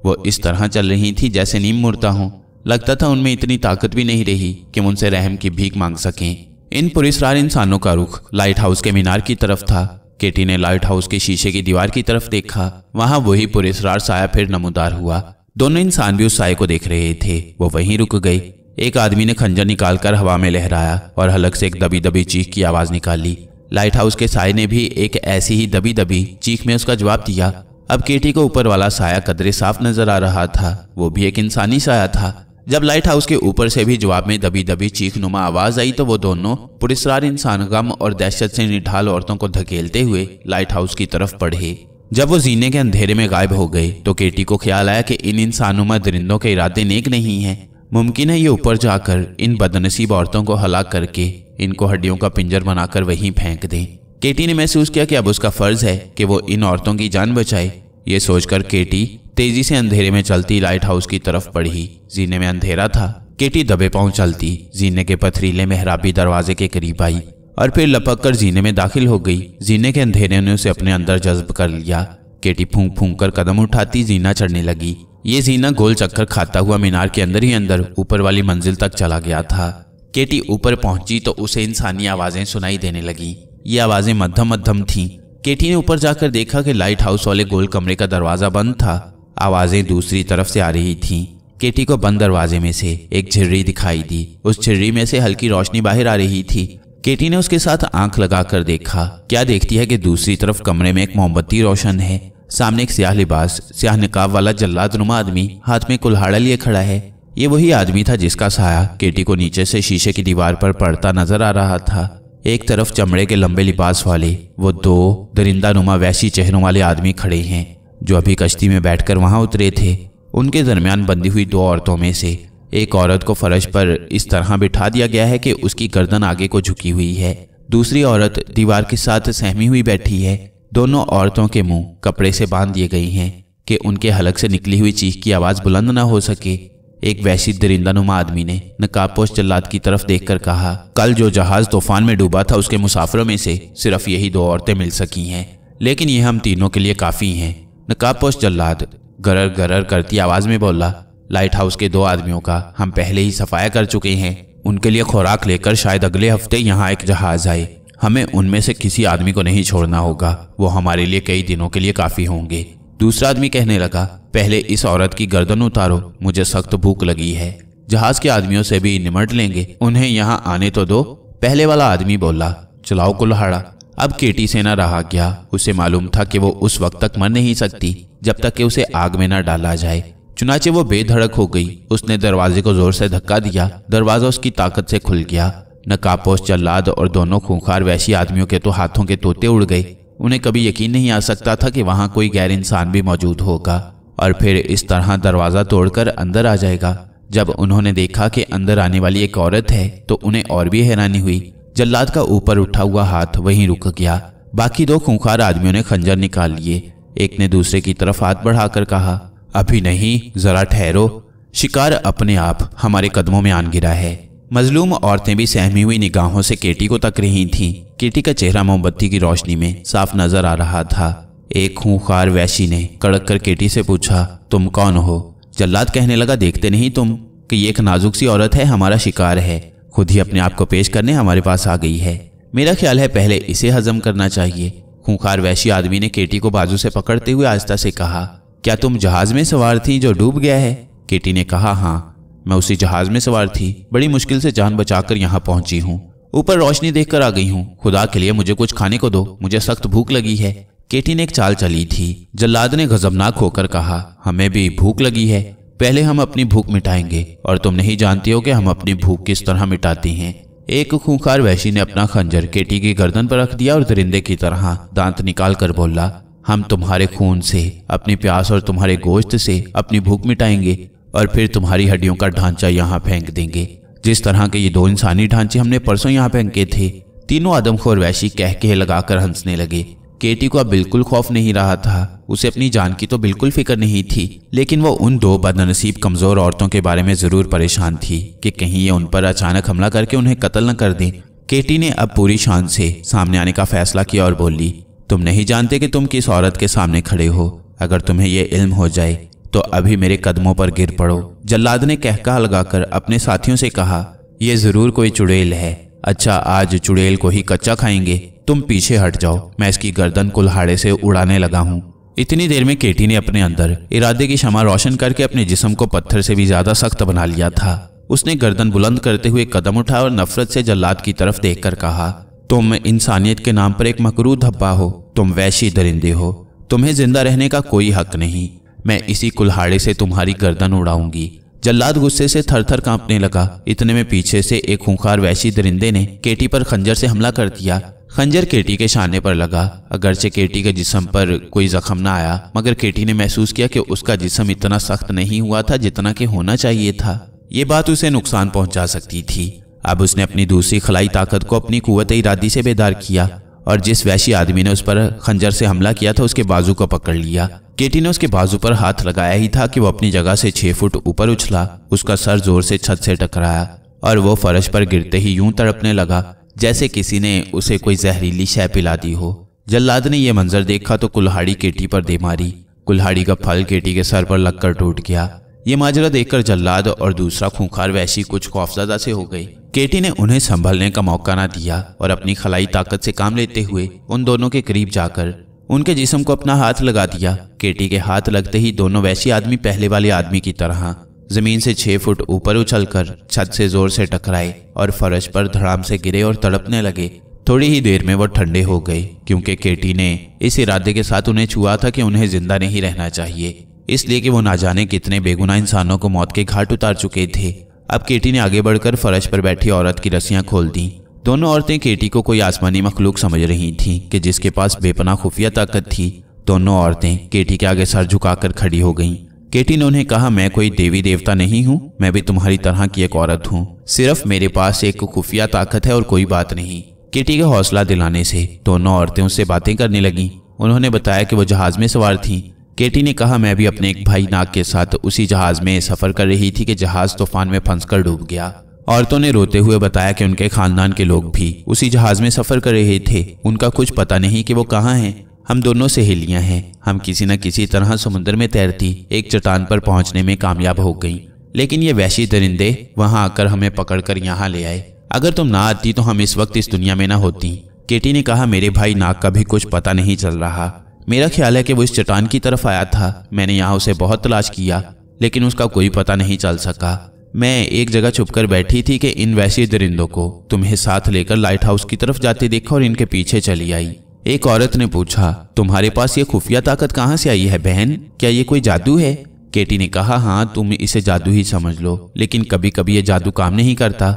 वो इस तरह चल रही थी जैसे नीम मुड़ता हूँ लगता था उनमें इतनी ताकत भी नहीं रही कि उनसे रहम की भीख मांग सकें इन पुलिसरार इंसानों का रुख लाइट हाउस के मीनार की तरफ था केटी ने लाइट हाउस के शीशे की दीवार की तरफ देखा वहां वही पुलिसरार साया फिर नमोदार हुआ दोनों इंसान भी उस साय को देख रहे थे वो वहीं रुक गई एक आदमी ने खंजर निकालकर हवा में लहराया और हलक से एक दबी दबी चीख की आवाज निकाली लाइट हाउस के साय ने भी एक ऐसी ही दबी दबी चीख में उसका जवाब दिया अब केटी को ऊपर वाला साया कदरे साफ नजर आ रहा था वो भी एक इंसानी साया था जब लाइट हाउस के ऊपर से भी जवाब में दबी दबी चीख नुमा आवाज आई तो वो दोनों पुरस्कार इंसान गम और दहशत से निढाल औरतों को धकेलते हुए लाइट हाउस की तरफ पढ़े जब वो जीने के अंधेरे में गायब हो गए तो केटी को ख्याल आया कि इन इंसानुमा दरिंदों के इरादे नेक नहीं हैं मुमकिन है ये ऊपर जाकर इन बदनसीब औरतों को हलाक करके इनको हड्डियों का पिंजर बनाकर वहीं फेंक दें केटी ने महसूस किया कि अब उसका फर्ज है कि वो इन औरतों की जान बचाए ये सोचकर केटी तेजी से अंधेरे में चलती लाइट हाउस की तरफ बढ़ी जीने में अंधेरा था केटी दबे पांव चलती जीने के पथरीले मेहराबी दरवाजे के करीब आई और फिर लपक कर जीने में दाखिल हो गई जीने के अंधेरे ने उसे अपने अंदर जज्ब कर लिया केटी फूंक फूंक कर कदम उठाती जीना चढ़ने लगी ये जीना गोल चक्कर खाता हुआ मीनार के अंदर ही अंदर ऊपर वाली मंजिल तक चला गया था केटी ऊपर पहुंची तो उसे इंसानी आवाजें सुनाई देने लगी ये आवाजें मध्यम मध्यम थीं केटी ने ऊपर जाकर देखा कि लाइट हाउस वाले गोल कमरे का दरवाजा बंद था आवाज़ें दूसरी तरफ से आ रही थीं केटी को बंद दरवाजे में से एक झिर्री दिखाई दी उस झिर्री में से हल्की रोशनी बाहर आ रही थी केटी ने उसके साथ आंख लगाकर देखा क्या देखती है कि दूसरी तरफ कमरे में एक मोमबत्ती रोशन है सामने एक स्याह लिबास स्याह निकाब वाला जल्लाद नुमा आदमी हाथ में कुल्हाड़ा लिए खड़ा है ये वही आदमी था जिसका साया केटी को नीचे से शीशे की दीवार पर पड़ता नजर आ रहा था एक तरफ चमड़े के लंबे लिबास वाले वो दो दरिंदा नुमा वैसी चेहरों वाले आदमी खड़े हैं जो अभी कश्ती में बैठकर वहां उतरे थे उनके दरमियान बंधी हुई दो औरतों में से एक औरत को फर्श पर इस तरह बिठा दिया गया है कि उसकी गर्दन आगे को झुकी हुई है दूसरी औरत दीवार के साथ सहमी हुई बैठी है दोनों औरतों के मुंह कपड़े से बांध दिए गई हैं कि उनके हलक से निकली हुई चीख की आवाज़ बुलंद ना हो सके एक वैसी दरिंदानुमा आदमी ने नकाबपोश जल्लाद की तरफ देखकर कहा कल जो जहाज तूफान में डूबा था उसके मुसाफिरों में से सिर्फ यही दो औरतें मिल सकी हैं लेकिन ये हम तीनों के लिए काफ़ी हैं नकाबपोश जल्लाद गरर गरर करती आवाज में बोला लाइट हाउस के दो आदमियों का हम पहले ही सफाया कर चुके हैं उनके लिए खुराक लेकर शायद अगले हफ्ते यहाँ एक जहाज आए हमें उनमें से किसी आदमी को नहीं छोड़ना होगा वो हमारे लिए कई दिनों के लिए काफी होंगे दूसरा आदमी कहने लगा पहले इस औरत की गर्दन उतारो मुझे सख्त भूख लगी है जहाज के आदमियों से भी निमट लेंगे उन्हें यहाँ आने तो दो पहले वाला आदमी बोला चलाओ कुल्हाड़ा अब केटी से न रहा गया उसे मालूम था कि वो उस वक्त तक मर नहीं सकती जब तक कि उसे आग में न डाला जाए चुनाचे वो बेधड़क हो गई उसने दरवाजे को जोर से धक्का दिया दरवाजा उसकी ताकत से खुल गया नकापोश जल्लाद और दोनों खूंखार वैसी आदमियों के तो हाथों के तोते उड़ गए उन्हें कभी यकीन नहीं आ सकता था कि वहाँ कोई गैर इंसान भी मौजूद होगा और फिर इस तरह दरवाज़ा तोड़कर अंदर आ जाएगा जब उन्होंने देखा कि अंदर आने वाली एक औरत है तो उन्हें और भी हैरानी हुई जल्लाद का ऊपर उठा हुआ हाथ वहीं रुक गया बाकी दो खूंखार आदमियों ने खंजर निकाल लिए एक ने दूसरे की तरफ हाथ बढ़ाकर कहा अभी नहीं जरा ठहरो शिकार अपने आप हमारे कदमों में आन गिरा है मजलूम औरतें भी सहमी हुई निगाहों से केटी को तक रही थीं। केटी का चेहरा मोमबत्ती की रोशनी में साफ नजर आ रहा था एक खूंखार वैशी ने कड़क कर केटी से पूछा तुम कौन हो जल्लाद कहने लगा देखते नहीं तुम कि एक नाजुक सी औरत है हमारा शिकार है खुद ही अपने आप को पेश करने हमारे पास आ गई है मेरा ख्याल है पहले इसे हजम करना चाहिए खूंखार वैशी आदमी ने केटी को बाजू से पकड़ते हुए आस्था से कहा क्या तुम जहाज में सवार थी जो डूब गया है केटी ने कहा हाँ मैं उसी जहाज में सवार थी बड़ी मुश्किल से जान बचाकर यहाँ पहुंची हूँ ऊपर रोशनी देखकर आ गई हूँ खुदा के लिए मुझे कुछ खाने को दो मुझे सख्त भूख लगी है केटी ने एक चाल चली थी जल्लाद ने गजबनाक होकर कहा हमें भी भूख लगी है पहले हम अपनी भूख मिटाएंगे और तुम नहीं जानती हो कि हम अपनी भूख किस तरह मिटाती हैं एक खूंखार वैशी ने अपना खंजर केटी की गर्दन पर रख दिया और दरिंदे की तरह दांत निकाल कर बोला हम तुम्हारे खून से अपनी प्यास और तुम्हारे गोश्त से अपनी भूख मिटाएंगे और फिर तुम्हारी हड्डियों का ढांचा यहाँ फेंक देंगे जिस तरह के ये दो इंसानी ढांचे हमने परसों यहाँ फेंके थे तीनों आदमखोर वैशी कह के लगाकर हंसने लगे केटी को अब बिल्कुल खौफ नहीं रहा था उसे अपनी जान की तो बिल्कुल फिक्र नहीं थी लेकिन वो उन दो बदनसीब कमज़ोर औरतों के बारे में ज़रूर परेशान थी कि कहीं ये उन पर अचानक हमला करके उन्हें कत्ल न कर दें केटी ने अब पूरी शान से सामने आने का फैसला किया और बोली तुम नहीं जानते कि तुम किस औरत के सामने खड़े हो अगर तुम्हें यह इल्म हो जाए तो अभी मेरे कदमों पर गिर पड़ो जल्लाद ने कहका लगाकर अपने साथियों से कहा यह ज़रूर कोई चुड़ैल है अच्छा आज चुड़ैल को ही कच्चा खाएंगे तुम पीछे हट जाओ मैं इसकी गर्दन कुल्हाड़े से उड़ाने लगा हूँ इतनी देर में केटी ने अपने अंदर इरादे की क्षमा रोशन करके अपने जिसम को पत्थर से भी ज्यादा सख्त बना लिया था उसने गर्दन बुलंद करते हुए कदम उठाया और नफरत से जल्लाद की तरफ देखकर कहा तुम इंसानियत के नाम पर एक मकरू धब्बा हो तुम वैशी दरिंदे हो तुम्हें जिंदा रहने का कोई हक नहीं मैं इसी कुल्हाड़े से तुम्हारी गर्दन उड़ाऊंगी जल्लाद गुस्से से थर थर कांपने लगा इतने में पीछे से एक खूंखार वैशी दरिंदे ने केटी पर खंजर से हमला कर दिया खंजर केटी के शाने पर लगा अगरचे केटी के जिसम पर कोई जख्म ना आया मगर केटी ने महसूस किया कि उसका जिसम इतना सख्त नहीं हुआ था जितना कि होना चाहिए था ये बात उसे नुकसान पहुंचा सकती थी अब उसने अपनी दूसरी खलाई ताकत को अपनी कुत इरादी से बेदार किया और जिस वैशी आदमी ने उस पर खंजर से हमला किया था उसके बाजू को पकड़ लिया केटी ने उसके बाजू पर हाथ लगाया ही था कि वो अपनी जगह से छह फुट ऊपर उछला उसका सर जोर से छत से टकराया और वो फर्श पर गिरते ही यूं तड़पने लगा जैसे किसी ने उसे कोई जहरीली शय पिला दी हो जल्लाद ने यह मंजर देखा तो कुल्हाड़ी केटी पर दे मारी कुल्हाड़ी का फल केटी के सर पर लगकर टूट गया ये माजरा देखकर जल्लाद और दूसरा खूंखार वैशी कुछ खौफजदा से हो गई केटी ने उन्हें संभलने का मौका ना दिया और अपनी खलाई ताकत से काम लेते हुए उन दोनों के करीब जाकर उनके जिसम को अपना हाथ लगा दिया केटी के हाथ लगते ही दोनों वैशी आदमी पहले वाले आदमी की तरह जमीन से छह फुट ऊपर उछलकर छत से जोर से टकराए और फर्श पर धड़ाम से गिरे और तड़पने लगे थोड़ी ही देर में वो ठंडे हो गए क्योंकि केटी ने इस इरादे के साथ उन्हें छुआ था कि उन्हें जिंदा नहीं रहना चाहिए इसलिए कि वो ना जाने कितने बेगुनाह इंसानों को मौत के घाट उतार चुके थे अब केटी ने आगे बढ़कर फर्श पर बैठी औरत की रस्सियां खोल दी दोनों औरतें केटी को कोई आसमानी मखलूक समझ रही थीं कि जिसके पास बेपना खुफिया ताकत थी दोनों औरतें केटी के आगे सर झुकाकर खड़ी हो गईं केटी ने उन्हें कहा मैं कोई देवी देवता नहीं हूँ मैं भी तुम्हारी तरह की एक औरत हूँ सिर्फ मेरे पास एक खुफिया ताकत है और कोई बात नहीं केटी का हौसला दिलाने से दोनों औरतें उससे बातें करने लगीं उन्होंने बताया कि वो जहाज में सवार थीं केटी ने कहा मैं भी अपने एक भाई नाग के साथ उसी जहाज में सफर कर रही थी कि जहाज तूफान में फंस डूब गया औरतों ने रोते हुए बताया कि उनके खानदान के लोग भी उसी जहाज में सफर कर रहे थे उनका कुछ पता नहीं कि वो कहाँ हैं हम दोनों सहेलियां हैं हम किसी न किसी तरह समुद्र में तैरती एक चट्टान पर पहुंचने में कामयाब हो गईं लेकिन ये वैशी दरिंदे वहां आकर हमें पकड़कर यहाँ ले आए अगर तुम ना आती तो हम इस वक्त इस दुनिया में ना होती केटी ने कहा मेरे भाई नाक का भी कुछ पता नहीं चल रहा मेरा ख्याल है कि वो इस चट्टान की तरफ आया था मैंने यहाँ उसे बहुत तलाश किया लेकिन उसका कोई पता नहीं चल सका मैं एक जगह छुपकर बैठी थी कि इन वैसी दरिंदों को तुम्हें साथ लेकर लाइट हाउस की तरफ जाते देखा और इनके पीछे चली आई एक औरत ने पूछा तुम्हारे पास ये खुफिया ताकत कहाँ से आई है बहन क्या ये कोई जादू है केटी ने कहा हाँ तुम इसे जादू ही समझ लो लेकिन कभी कभी ये जादू काम नहीं करता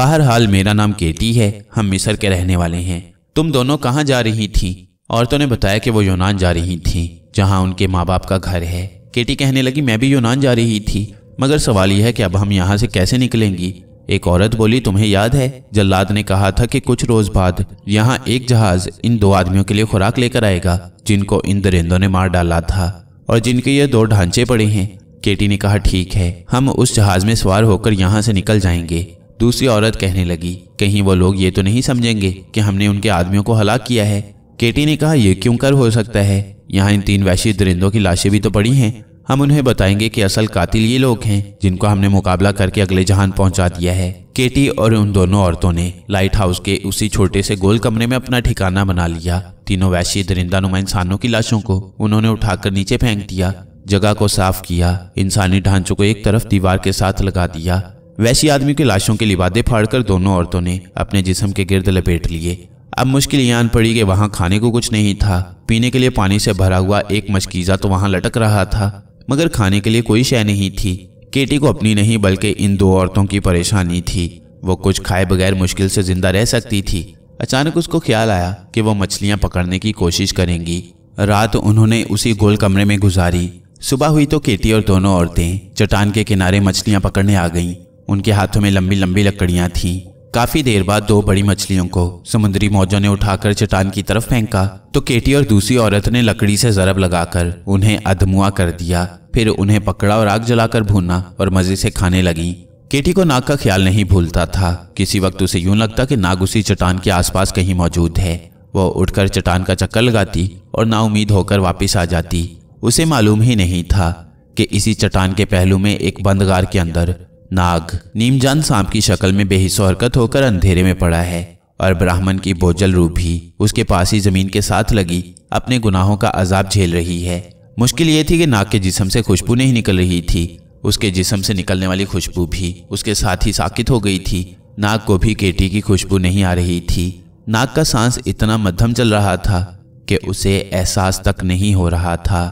बहरहाल मेरा नाम केटी है हम मिसर के रहने वाले हैं तुम दोनों कहाँ जा रही थी औरतों ने बताया कि वो यूनान जा रही थी जहाँ उनके माँ बाप का घर है केटी कहने लगी मैं भी यूनान जा रही थी मगर सवाल यह है कि अब हम यहाँ से कैसे निकलेंगी एक औरत बोली तुम्हें याद है जल्लाद ने कहा था कि कुछ रोज बाद यहाँ एक जहाज इन दो आदमियों के लिए खुराक लेकर आएगा जिनको इन दरिंदों ने मार डाला था और जिनके ये दो ढांचे पड़े हैं केटी ने कहा ठीक है हम उस जहाज में सवार होकर यहाँ से निकल जाएंगे दूसरी औरत कहने लगी कहीं वो लोग ये तो नहीं समझेंगे कि हमने उनके आदमियों को हलाक किया है केटी ने कहा यह क्यों कर हो सकता है यहाँ इन तीन वैशी दरिंदों की लाशें भी तो पड़ी हैं हम उन्हें बताएंगे कि असल कातिल ये लोग हैं जिनको हमने मुकाबला करके अगले जहान पहुंचा दिया है केटी और उन दोनों औरतों ने लाइट हाउस के उसी छोटे से गोल कमरे में अपना ठिकाना बना लिया तीनों वैश्य दरिंदा नुमा इंसानों की लाशों को उन्होंने उठाकर नीचे फेंक दिया जगह को साफ किया इंसानी ढांचों को एक तरफ दीवार के साथ लगा दिया वैसी आदमी के लाशों के लिबादे फाड़कर दोनों औरतों ने अपने जिसम के गिर्द लपेट लिए अब मुश्किल यान पड़ी कि वहाँ खाने को कुछ नहीं था पीने के लिए पानी से भरा हुआ एक मशकीज़ा तो वहाँ लटक रहा था मगर खाने के लिए कोई शय नहीं थी केटी को अपनी नहीं बल्कि इन दो औरतों की परेशानी थी वो कुछ खाए बगैर मुश्किल से जिंदा रह सकती थी अचानक उसको ख्याल आया कि वो मछलियाँ पकड़ने की कोशिश करेंगी रात उन्होंने उसी गोल कमरे में गुजारी सुबह हुई तो केटी और दोनों औरतें चट्टान के किनारे मछलियाँ पकड़ने आ गईं उनके हाथों में लंबी लंबी लकड़ियाँ थीं काफी देर बाद दो बड़ी मछलियों को समुद्री मौजों ने उठाकर चट्टान की तरफ फेंका तो केटी और दूसरी औरत ने लकड़ी से जरब लगाकर उन्हें अधमुआ कर दिया फिर उन्हें पकड़ा और आग जलाकर भूना और मजे से खाने लगी केटी को नाग का ख्याल नहीं भूलता था किसी वक्त उसे यूं लगता कि नाग उसी चट्टान के आसपास कहीं मौजूद है वह उठकर चट्टान का चक्कर लगाती और नाउमीद होकर वापस आ जाती उसे मालूम ही नहीं था कि इसी चट्टान के पहलू में एक बंदगार के अंदर नाग नीमजान सांप की शक्ल में बेहिसो हरकत होकर अंधेरे में पड़ा है और ब्राह्मण की बोझल रूप भी उसके पास ही जमीन के साथ लगी अपने गुनाहों का अजाब झेल रही है मुश्किल ये थी कि नाग के जिसम से खुशबू नहीं निकल रही थी उसके जिसम से निकलने वाली खुशबू भी उसके साथ ही साकित हो गई थी नाग को भी केटी की खुशबू नहीं आ रही थी नाग का सांस इतना मध्यम चल रहा था कि उसे एहसास तक नहीं हो रहा था